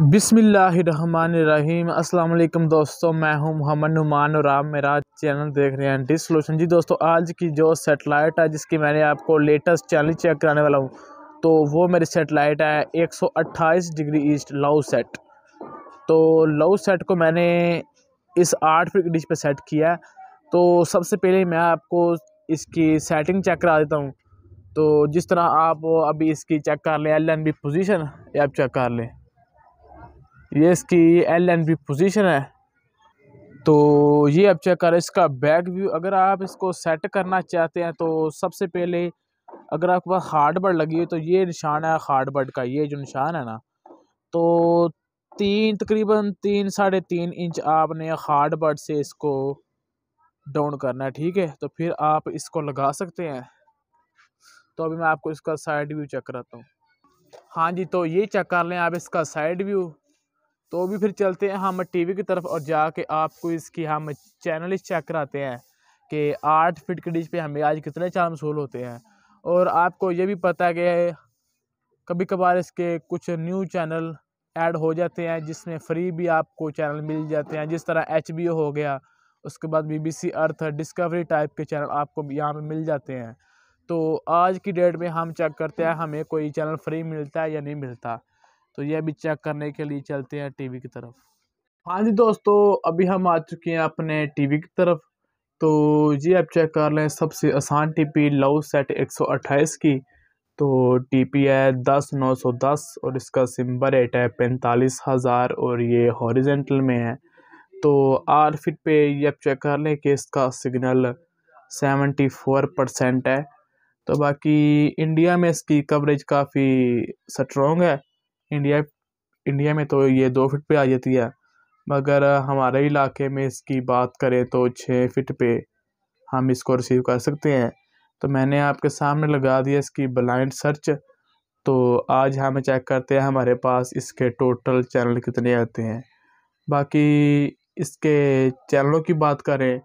बिसमीम वालेकुम दोस्तों मैं हूं मोहम्मद नुमान और आप मेरा चैनल देख रहे हैं डी सोलूशन जी दोस्तों आज की जो सेटेलाइट है जिसकी मैंने आपको लेटेस्ट चैनल चेक कराने वाला हूं तो वो मेरी सेटेलाइट है 128 डिग्री ईस्ट लव सेट तो लव सेट को मैंने इस आठ फिट डिश पर सेट किया है तो सबसे पहले मैं आपको इसकी सेटिंग चेक करा देता हूँ तो जिस तरह आप अभी इसकी चेक कर लें एल एन बी पोजिशन आप चेक कर लें ये इसकी एल एंड बी पोजीशन है तो ये अब चेक कर इसका बैक व्यू अगर आप इसको सेट करना चाहते हैं तो सबसे पहले अगर आपके पास हार्ड बर्ड लगी हुई तो ये निशान है हार्ड बर्ड का ये जो निशान है ना तो तीन तकरीबन तीन साढ़े तीन इंच आपने हार्ड बर्ड से इसको डाउन करना है ठीक है तो फिर आप इसको लगा सकते हैं तो अभी मैं आपको इसका साइड व्यू चेक कराता हूँ हाँ जी तो ये चेक कर लें आप इसका साइड व्यू तो भी फिर चलते हैं हम टीवी की तरफ और जाके आपको इसकी हम चैनल चेक कराते हैं कि आठ फिट की डिश पे हमें आज कितने चार मसूल होते हैं और आपको ये भी पता है कि कभी कभार इसके कुछ न्यू चैनल ऐड हो जाते हैं जिसमें फ्री भी आपको चैनल मिल जाते हैं जिस तरह एच हो गया उसके बाद बीबीसी अर्थ डिस्कवरी टाइप के चैनल आपको यहाँ पे मिल जाते हैं तो आज की डेट में हम चेक करते हैं हमें कोई चैनल फ्री मिलता है या नहीं मिलता तो ये अभी चेक करने के लिए चलते हैं टीवी की तरफ हाँ जी दोस्तों अभी हम आ चुके हैं अपने टीवी की तरफ तो ये आप चेक कर लें सबसे आसान टीपी लव सेट एक सौ अट्ठाईस की तो टीपी है दस नौ सौ दस और इसका सिम्बर रेट है पैंतालीस हज़ार और ये हॉरिजेंटल में है तो आर फिट पे ये आप चेक कर लें कि इसका सिग्नल सेवेंटी फोर परसेंट है तो बाकी इंडिया में इसकी कवरेज काफ़ी स्ट्रॉन्ग है इंडिया इंडिया में तो ये दो फिट पे आ जाती है मगर हमारे इलाके में इसकी बात करें तो छः फिट पे हम इसको रिसीव कर सकते हैं तो मैंने आपके सामने लगा दिया इसकी ब्लाइंड सर्च तो आज हम चेक करते हैं हमारे पास इसके टोटल चैनल कितने आते हैं बाकी इसके चैनलों की बात करें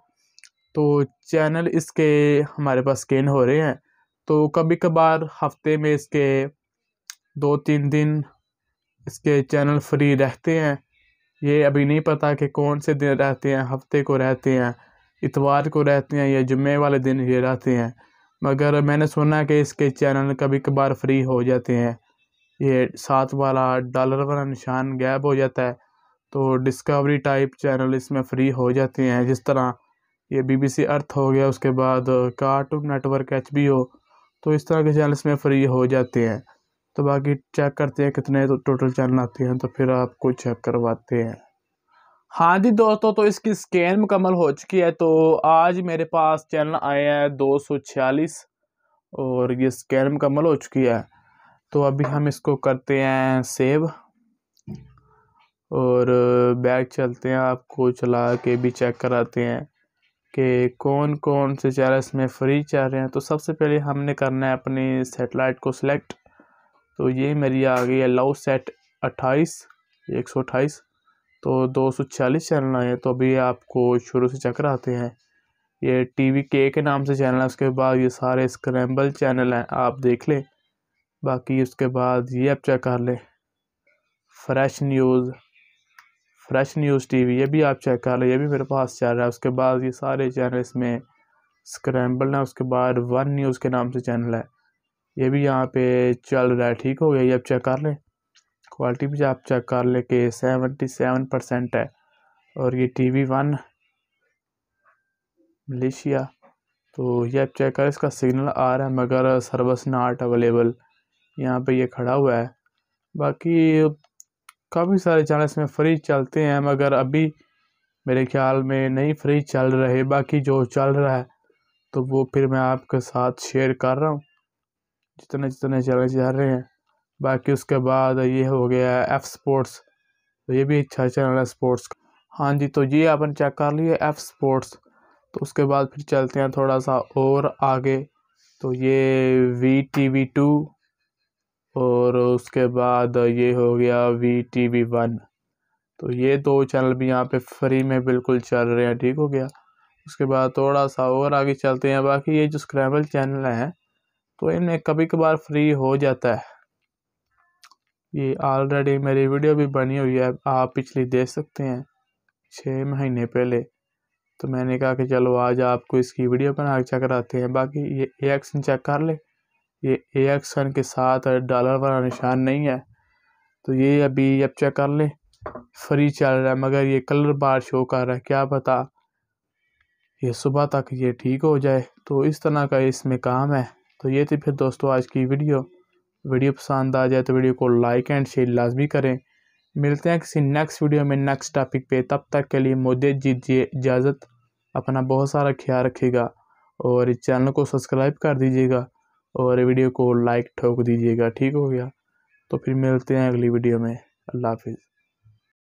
तो चैनल इसके हमारे पास स्कैन हो रहे हैं तो कभी कभार हफ्ते में इसके दो तीन दिन इसके चैनल फ्री रहते हैं ये अभी नहीं पता कि कौन से दिन रहते हैं हफ्ते को रहते हैं इतवार को रहते हैं या जुम्मे वाले दिन ये रहते हैं मगर मैंने सुना कि इसके चैनल कभी कभार फ्री हो जाते हैं ये साथ वाला डॉलर वाला निशान गैप हो जाता है तो डिस्कवरी टाइप चैनल इसमें फ्री हो जाते हैं जिस तरह ये बीबीसी अर्थ हो गया उसके बाद कार्टून नेटवर्क एच तो इस तरह के चैनल इसमें फ्री हो जाते हैं तो बाकी चेक करते हैं कितने तो टोटल चैनल आते हैं तो फिर आपको चेक करवाते हैं हाँ जी दोस्तों तो इसकी स्कैन मुकम्मल हो चुकी है तो आज मेरे पास चैनल आए हैं दो सौ छियालीस और ये स्कैन मुकम्मल हो चुकी है तो अभी हम इसको करते हैं सेव और बैग चलते हैं आपको चला के भी चेक कराते हैं कि कौन कौन से चैनल इसमें फ्री चल रहे हैं तो सबसे पहले हमने करना है अपनी सेटेलाइट को सिलेक्ट तो ये मेरी आ गई है लव सेट अट्ठाईस एक सौ अट्ठाईस तो दो सौ छियालीस चैनल आए हैं तो अभी आपको शुरू से चक कराते हैं ये टी वी के के नाम से चैनल है उसके बाद ये सारे स्क्रैम्बल चैनल हैं आप देख लें बाकी उसके बाद ये आप चेक कर लें fresh news fresh news T V ये भी आप चेक कर लें ये भी मेरे पास चल रहा है उसके बाद ये सारे चैनल इसमें स्क्रैम्बल हैं उसके बाद वन न्यूज़ के नाम से चैनल है ये भी यहाँ पे चल रहा है ठीक हो गया ये आप चेक कर लें क्वालिटी भी आप चेक कर लें कि सेवेंटी सेवन परसेंट है और ये टी वी वन मलेशिया तो ये आप चेक करें इसका सिग्नल आ रहा है मगर सर्विस नॉट अवेलेबल यहाँ पे ये खड़ा हुआ है बाकी काफ़ी सारे चैनल इसमें फ्री चलते हैं मगर अभी मेरे ख्याल में नहीं फ्री चल रहे बाकी जो चल रहा है तो वो फिर मैं आपके साथ शेयर कर रहा हूँ जितने जितने चले जा रहे हैं बाकी उसके बाद ये हो गया एफ़ स्पोर्ट्स तो ये भी अच्छा चैनल है स्पोर्ट्स का हाँ जी तो ये आपने चेक कर लिया एफ़ स्पोर्ट्स तो उसके बाद फिर चलते हैं थोड़ा सा और आगे तो ये वी टी वी टू और उसके बाद ये हो गया वी टी वी वन तो ये दो चैनल भी यहाँ पे फ्री में बिल्कुल चल रहे हैं ठीक हो गया उसके बाद थोड़ा सा और आगे चलते हैं बाकी ये जो स्क्रैबल चैनल हैं तो इनमें कभी कभार फ्री हो जाता है ये ऑलरेडी मेरी वीडियो भी बनी हुई है आप पिछली देख सकते हैं छः महीने पहले तो मैंने कहा कि चलो आज आपको इसकी वीडियो बना के चेक कराते हैं बाकी ये ए एक्सन चेक कर ले ये ए एक्सन के साथ डॉलर वाला निशान नहीं है तो ये अभी अब चेक कर ले फ्री चल रहा है मगर ये कलर बार शो कर रहा है क्या पता ये सुबह तक ये ठीक हो जाए तो इस तरह का इसमें काम है तो ये थी फिर दोस्तों आज की वीडियो वीडियो पसंद आ जाए तो वीडियो को लाइक एंड शेयर लाजमी करें मिलते हैं किसी नेक्स्ट वीडियो में नेक्स्ट टॉपिक पे तब तक के लिए मुझे दीजिए इजाज़त अपना बहुत सारा ख्याल रखिएगा और इस चैनल को सब्सक्राइब कर दीजिएगा और वीडियो को लाइक ठोक दीजिएगा ठीक हो गया तो फिर मिलते हैं अगली वीडियो में अल्लाह हाफिज़